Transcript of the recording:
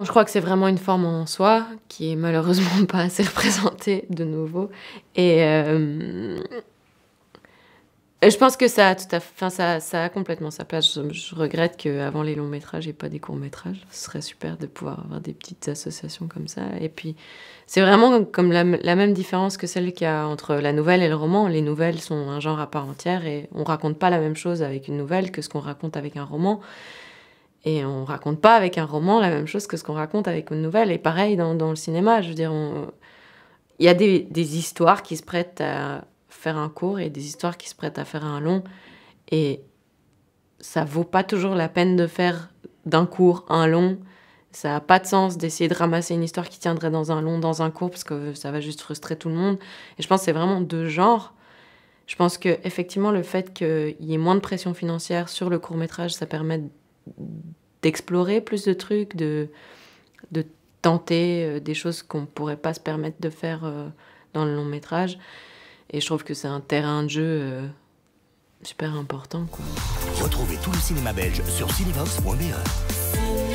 Je crois que c'est vraiment une forme en soi qui est malheureusement pas assez représentée de nouveau. Et euh, je pense que ça a, tout à fait, ça, complètement sa place. Je, regrette regrette qu'avant les longs métrages il n'y ait pas des courts métrages. Ce serait super de pouvoir avoir des petites associations comme ça. Et puis c'est vraiment comme la, même différence que celle qu'il y a entre la nouvelle et le roman. Les nouvelles sont un genre à part entière et on raconte pas la même chose avec une nouvelle que ce qu'on raconte avec un roman. Et on raconte pas avec un roman la même chose que ce qu'on raconte avec une nouvelle. Et pareil dans, le cinéma, je veux dire, il y a des, histoires qui se prêtent à faire un court et des histoires qui se prêtent à faire un long. Et ça vaut pas toujours la peine de faire d'un court un long. Ça n'a pas de sens d'essayer de ramasser une histoire qui tiendrait dans un long, dans un court, parce que ça va juste frustrer tout le monde. Et je pense que c'est vraiment deux genres. Je pense que effectivement le fait qu'il y ait moins de pression financière sur le court métrage, ça permet d'explorer plus de trucs, de, de tenter euh, des choses qu'on ne pourrait pas se permettre de faire euh, dans le long métrage. Et je trouve que c'est un terrain de jeu euh, super important. Quoi. Retrouvez tout le cinéma belge sur cinevox.be.